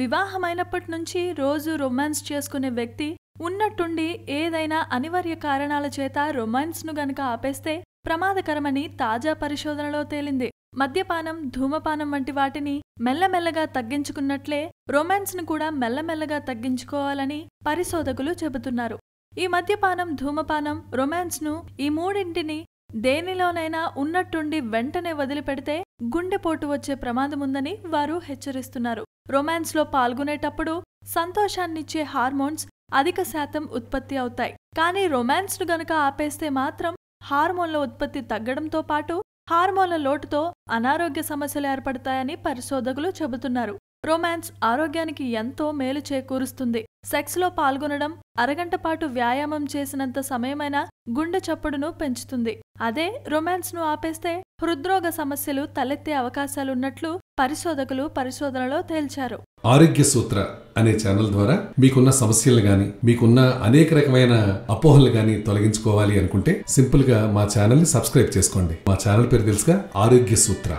వివాహమైనప్పటి నుంచి రోజు రొమాన్స్ చేసుకునే వ్యక్తి ఉన్నట్టుండి ఏదైనా అనివార్య కారణాల చేత రొమాన్స్ను గనక ఆపేస్తే ప్రమాదకరమని తాజా పరిశోధనలో తేలింది మద్యపానం ధూమపానం వంటి వాటిని మెల్లమెల్లగా తగ్గించుకున్నట్లే రొమాన్స్ను కూడా మెల్లమెల్లగా తగ్గించుకోవాలని పరిశోధకులు చెబుతున్నారు ఈ మద్యపానం ధూమపానం రొమాన్స్ను ఈ మూడింటిని దేనిలోనైనా ఉన్నట్టుండి వెంటనే వదిలిపెడితే గుండెపోటు వచ్చే ప్రమాదముందని వారు హెచ్చరిస్తున్నారు రొమాన్స్లో పాల్గొనేటప్పుడు సంతోషాన్నిచ్చే హార్మోన్స్ అధిక శాతం ఉత్పత్తి అవుతాయి కానీ రొమాన్స్ను గనక ఆపేస్తే మాత్రం హార్మోన్ల ఉత్పత్తి తగ్గడంతో పాటు హార్మోన్ల లోటుతో అనారోగ్య సమస్యలు ఏర్పడతాయని పరిశోధకులు చెబుతున్నారు రొమాన్స్ ఆరోగ్యానికి ఎంతో మేలు చేకూరుస్తుంది సెక్స్లో పాల్గొనడం అరగంట పాటు వ్యాయామం చేసినంత సమయమైన గుండె చప్పుడును పెంచుతుంది అదే రొమాన్స్ను ఆపేస్తే హృద్రోగ సమస్యలు తలెత్తే అవకాశాలున్నట్లు పరిశోధకులు పరిశోధనలో తేల్చారు ఆరోగ్య సూత్ర అనే ఛానల్ ద్వారా మీకున్న సమస్యలు కానీ మీకున్న అనేక రకమైన అపోహలు కానీ తొలగించుకోవాలి అనుకుంటే సింపుల్ గా మా ఛానల్ ని సబ్స్క్రైబ్ చేసుకోండి మా ఛానల్ పేరు తెలుసుగా ఆరోగ్య సూత్ర